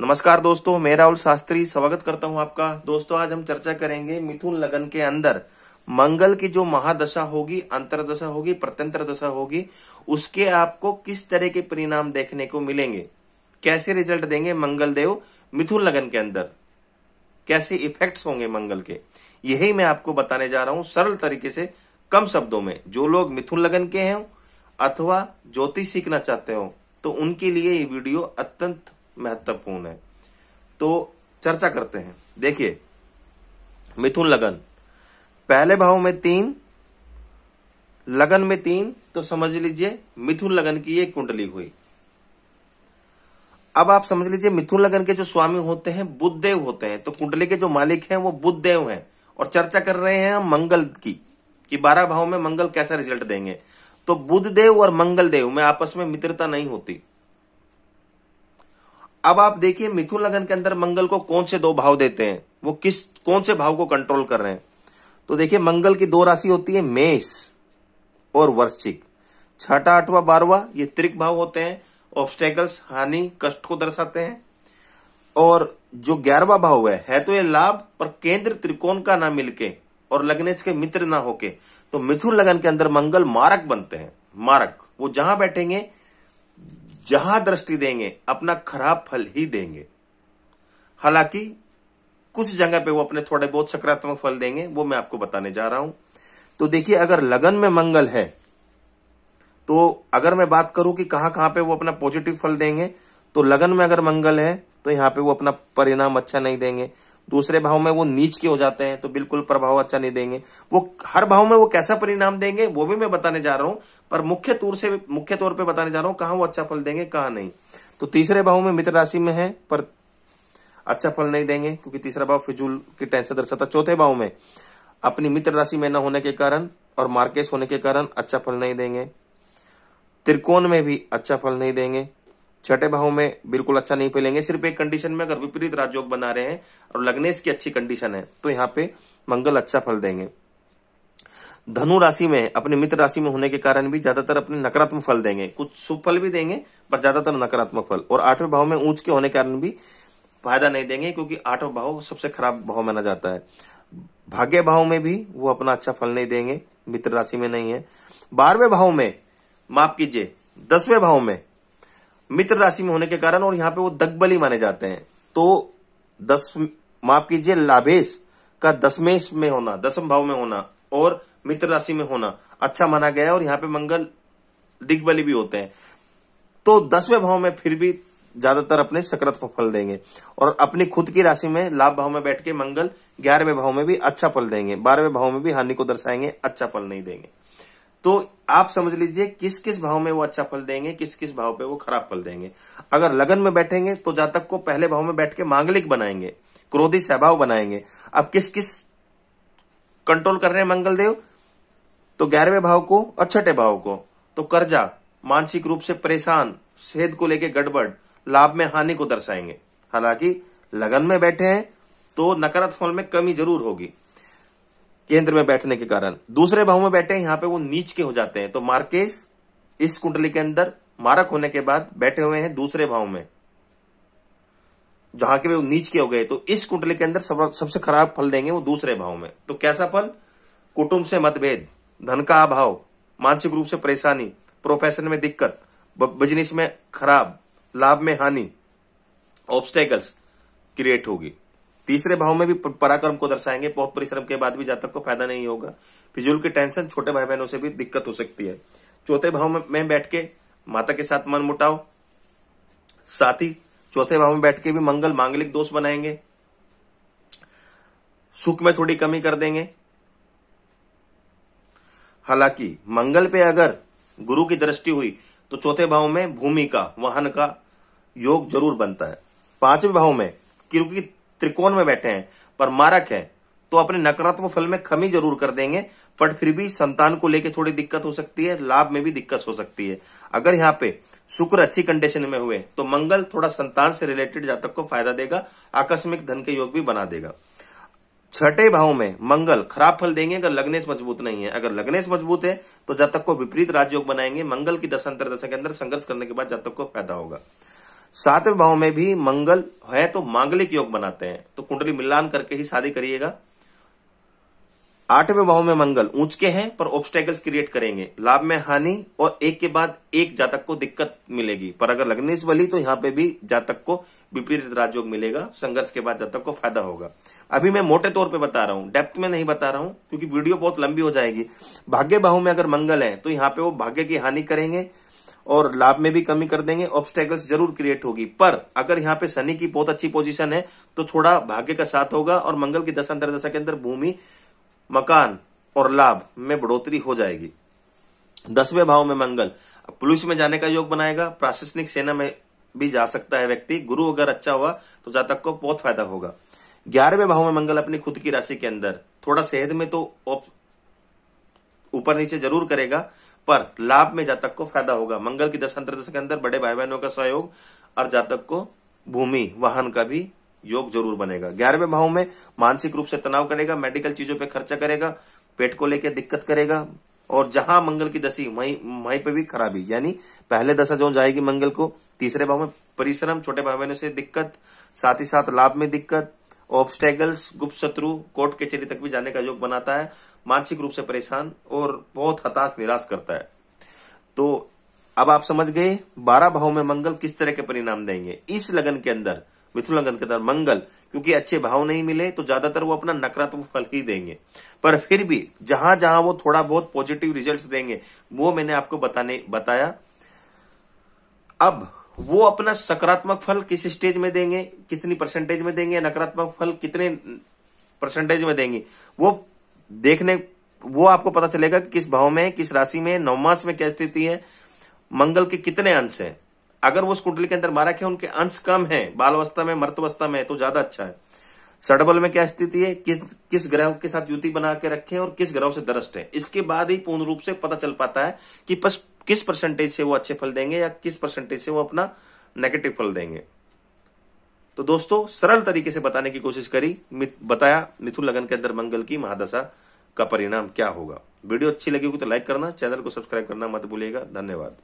नमस्कार दोस्तों मैं राहुल शास्त्री स्वागत करता हूं आपका दोस्तों आज हम चर्चा करेंगे मिथुन लगन के अंदर मंगल की जो महादशा होगी अंतरदशा होगी प्रत्यंतर दशा होगी उसके आपको किस तरह के परिणाम देखने को मिलेंगे कैसे रिजल्ट देंगे मंगल देव मिथुन लगन के अंदर कैसे इफेक्ट होंगे मंगल के यही मैं आपको बताने जा रहा हूं सरल तरीके से कम शब्दों में जो लोग मिथुन लगन के हैं अथवा ज्योतिष सीखना चाहते हो तो उनके लिए ये वीडियो अत्यंत महत्वपूर्ण है तो चर्चा करते हैं देखिए मिथुन लगन पहले भाव में तीन लगन में तीन तो समझ लीजिए मिथुन लगन की ये कुंडली हुई अब आप समझ लीजिए मिथुन लगन के जो स्वामी होते हैं बुद्धदेव होते हैं तो कुंडली के जो मालिक हैं वो बुद्धदेव हैं और चर्चा कर रहे हैं हम मंगल की कि बारह भाव में मंगल कैसा रिजल्ट देंगे तो बुद्धदेव और मंगल देव में आपस में मित्रता नहीं होती अब आप देखिए मिथुन लगन के अंदर मंगल को कौन से दो भाव देते हैं वो किस कौन से भाव को कंट्रोल कर रहे हैं तो देखिए मंगल की दो राशि होती है मेष और वर्षिक छठा आठवा बारवा ये त्रिक भाव होते हैं ऑब्स्टेकल्स हानि कष्ट को दर्शाते हैं और जो ग्यारहवा भाव है है तो ये लाभ पर केंद्र त्रिकोण का ना मिलके और लगने के मित्र ना होके तो मिथुन लगन के अंदर मंगल मारक बनते हैं मारक वो जहां बैठेंगे जहां दृष्टि देंगे अपना खराब फल ही देंगे हालांकि कुछ जगह पे वो अपने थोड़े बहुत सकारात्मक फल देंगे वो मैं आपको बताने जा रहा हूं तो देखिए अगर लगन में मंगल है तो अगर मैं बात करूं कि कहां कहां पे वो अपना पॉजिटिव फल देंगे तो लगन में अगर मंगल है तो यहां पे वो अपना परिणाम अच्छा नहीं देंगे दूसरे भाव में वो नीच के हो जाते हैं तो बिल्कुल प्रभाव अच्छा नहीं देंगे वो हर भाव में वो कैसा परिणाम देंगे वो भी मैं बताने जा रहा हूं पर मुख्य तौर से मुख्य तौर पे बताने जा रहा हूं कहा वो अच्छा फल देंगे कहा नहीं तो तीसरे भाव में मित्र राशि में है पर अच्छा फल नहीं देंगे क्योंकि तीसरा भाव फिजूल की टेंशन दर्शाता चौथे भाव में अपनी मित्र राशि में न होने के कारण और मार्केश होने के कारण अच्छा फल नहीं देंगे त्रिकोण में भी अच्छा फल नहीं देंगे छठे भाव में बिल्कुल अच्छा नहीं फैलेंगे सिर्फ एक कंडीशन में अगर विपरीत राजयोग बना रहे हैं और लगने की अच्छी कंडीशन है तो यहाँ पे मंगल अच्छा फल देंगे धनु राशि में अपने मित्र राशि में होने के कारण भी ज्यादातर अपने नकारात्मक फल देंगे कुछ शुभ फल भी देंगे पर ज्यादातर नकारात्मक फल और आठवें भाव में ऊंच के होने के कारण भी फायदा नहीं देंगे क्योंकि आठवें भाव सबसे खराब भाव माना जाता है भाग्य भाव में भी वो अपना अच्छा फल नहीं देंगे मित्र राशि में नहीं है बारहवें भाव में माफ कीजिए दसवें भाव में मित्र राशि में होने के कारण और यहाँ पे वो दगबली माने जाते हैं तो दस माफ कीजिए लाभेश का दसमेश में होना दसम भाव में होना और मित्र राशि में होना अच्छा माना गया है और यहाँ पे मंगल दिग्बली भी होते हैं तो दसवें भाव में फिर भी ज्यादातर अपने सकृत फल देंगे और अपनी खुद की राशि में लाभ भाव में बैठ के मंगल ग्यारहवें भाव में भी अच्छा फल देंगे बारहवें भाव में भी हानि को दर्शाएंगे अच्छा फल नहीं देंगे तो आप समझ लीजिए किस किस भाव में वो अच्छा फल देंगे किस किस भाव पे वो खराब फल देंगे अगर लगन में बैठेंगे तो जातक को पहले भाव में बैठ के मांगलिक बनाएंगे क्रोधी स्वभाव बनाएंगे अब किस किस कंट्रोल कर रहे हैं मंगलदेव तो ग्यारहवें भाव को और छठे भाव को तो कर्जा मानसिक रूप से परेशान सेहत को लेके गड़बड़ लाभ में हानि को दर्शाएंगे हालांकि लगन में बैठे हैं तो नकारात्मक फल में कमी जरूर होगी केंद्र में बैठने के कारण दूसरे भाव में बैठे यहां पे वो नीच के हो जाते हैं तो मार्केस इस कुंडली के अंदर मारक होने के बाद बैठे हुए हैं दूसरे भाव में जहां के वे नीच के हो गए तो इस कुंडली के अंदर सब, सबसे खराब फल देंगे वो दूसरे भाव में तो कैसा फल कुटुंब से मतभेद धन का अभाव मानसिक रूप से परेशानी प्रोफेशन में दिक्कत बिजनेस में खराब लाभ में हानि ऑब्स्टेकल्स क्रिएट होगी तीसरे भाव में भी पराक्रम को दर्शाएंगे बहुत परिश्रम के बाद भी जातक को फायदा नहीं होगा फिजूल की टेंशन छोटे भाई बहनों से भी दिक्कत हो सकती है चौथे भाव में बैठ के माता के साथ मन मुटाओ साथ ही चौथे भाव में बैठ के भी मंगल मांगलिक दोष बनाएंगे सुख में थोड़ी कमी कर देंगे हालांकि मंगल पे अगर गुरु की दृष्टि हुई तो चौथे भाव में भूमि का वाहन का योग जरूर बनता है पांचवें भाव में क्योंकि त्रिकोण में बैठे हैं पर मारक है तो अपने नकारात्मक फल में कमी जरूर कर देंगे बट फिर भी संतान को लेकर थोड़ी दिक्कत हो सकती है लाभ में भी दिक्कत हो सकती है अगर यहाँ पे शुक्र अच्छी कंडीशन में हुए तो मंगल थोड़ा संतान से रिलेटेड जातक को फायदा देगा आकस्मिक धन के योग भी बना देगा छठे भाव में मंगल खराब फल देंगे अगर लग्नेश मजबूत नहीं है अगर लग्नेश मजबूत है तो जातक को विपरीत राजयोग बनाएंगे मंगल की दशांतर दशा के अंदर संघर्ष करने के बाद जातक को फायदा होगा सातवें भाव में भी मंगल है तो मांगलिक योग बनाते हैं तो कुंडली मिलान करके ही शादी करिएगा आठवें भाव में मंगल ऊंच के हैं पर ऑब्स्टेकल्स क्रिएट करेंगे लाभ में हानि और एक के बाद एक जातक को दिक्कत मिलेगी पर अगर लग्नेश बली तो यहाँ पे भी जातक को विपरीत राजयोग मिलेगा संघर्ष के बाद जातक को फायदा होगा अभी मैं मोटे तौर पे बता रहा हूँ डेप्थ में नहीं बता रहा हूँ क्योंकि वीडियो बहुत लंबी हो जाएगी भाग्य भाव में अगर मंगल है तो यहाँ पे वो भाग्य की हानि करेंगे और लाभ में भी कमी कर देंगे ऑब्स्टेकल्स जरूर क्रिएट होगी पर अगर यहाँ पे शनि की बहुत अच्छी पोजीशन है तो थोड़ा भाग्य का साथ होगा और मंगल की दशा दशा के अंदर भूमि मकान और लाभ में बढ़ोतरी हो जाएगी दसवें भाव में मंगल पुलिस में जाने का योग बनाएगा प्रशासनिक सेना में भी जा सकता है व्यक्ति गुरु अगर अच्छा हुआ तो जातक को बहुत फायदा होगा ग्यारहवें भाव में मंगल अपनी खुद की राशि के अंदर थोड़ा सेहत में तो ऊपर नीचे जरूर करेगा पर लाभ में जातक को फायदा होगा मंगल की दशा दशा के अंदर बड़े भाई बहनों का सहयोग और जातक को भूमि वाहन का भी योग जरूर बनेगा ग्यारहवें भाव में मानसिक रूप से तनाव करेगा मेडिकल चीजों पर खर्चा करेगा पेट को लेकर दिक्कत करेगा और जहां मंगल की दशी वहीं वहीं पे भी खराबी यानी पहले दशा जो जाएगी मंगल को तीसरे भाव में परिश्रम छोटे भाई बहनों से दिक्कत साथ ही साथ लाभ में दिक्कत ऑब्स्टेगल्स गुप्त शत्रु कोर्ट कचेरी तक भी जाने का योग बनाता है मानसिक रूप से परेशान और बहुत हताश निराश करता है तो अब आप समझ गए बारह भाव में मंगल किस तरह के परिणाम देंगे इस लगन के अंदर मिथुन लगन के अंदर मंगल क्योंकि अच्छे भाव नहीं मिले तो ज्यादातर वो अपना नकारात्मक फल ही देंगे पर फिर भी जहां जहां वो थोड़ा बहुत पॉजिटिव रिजल्ट्स देंगे वो मैंने आपको बताने बताया अब वो अपना सकारात्मक फल किस स्टेज में देंगे कितनी परसेंटेज में देंगे नकारात्मक फल कितने परसेंटेज में देंगे वो देखने वो आपको पता चलेगा कि किस भाव में किस राशि में नवमास में क्या स्थिति है मंगल के कितने अंश हैं अगर वो कुंडली के अंदर मारा के उनके अंश कम बाल बालावस्था में मर्तवस्था में तो ज्यादा अच्छा है सडबल में क्या स्थिति है कि, किस ग्रह के साथ युति बना के रखे और किस ग्रह से दृष्ट है इसके बाद ही पूर्ण रूप से पता चल पाता है कि पस, किस परसेंटेज से वो अच्छे फल देंगे या किस परसेंटेज से वो अपना नेगेटिव फल देंगे तो दोस्तों सरल तरीके से बताने की कोशिश करी मित, बताया मिथुन लगन के अंदर मंगल की महादशा का परिणाम क्या होगा वीडियो अच्छी लगी होगी तो लाइक करना चैनल को सब्सक्राइब करना मत भूलिएगा धन्यवाद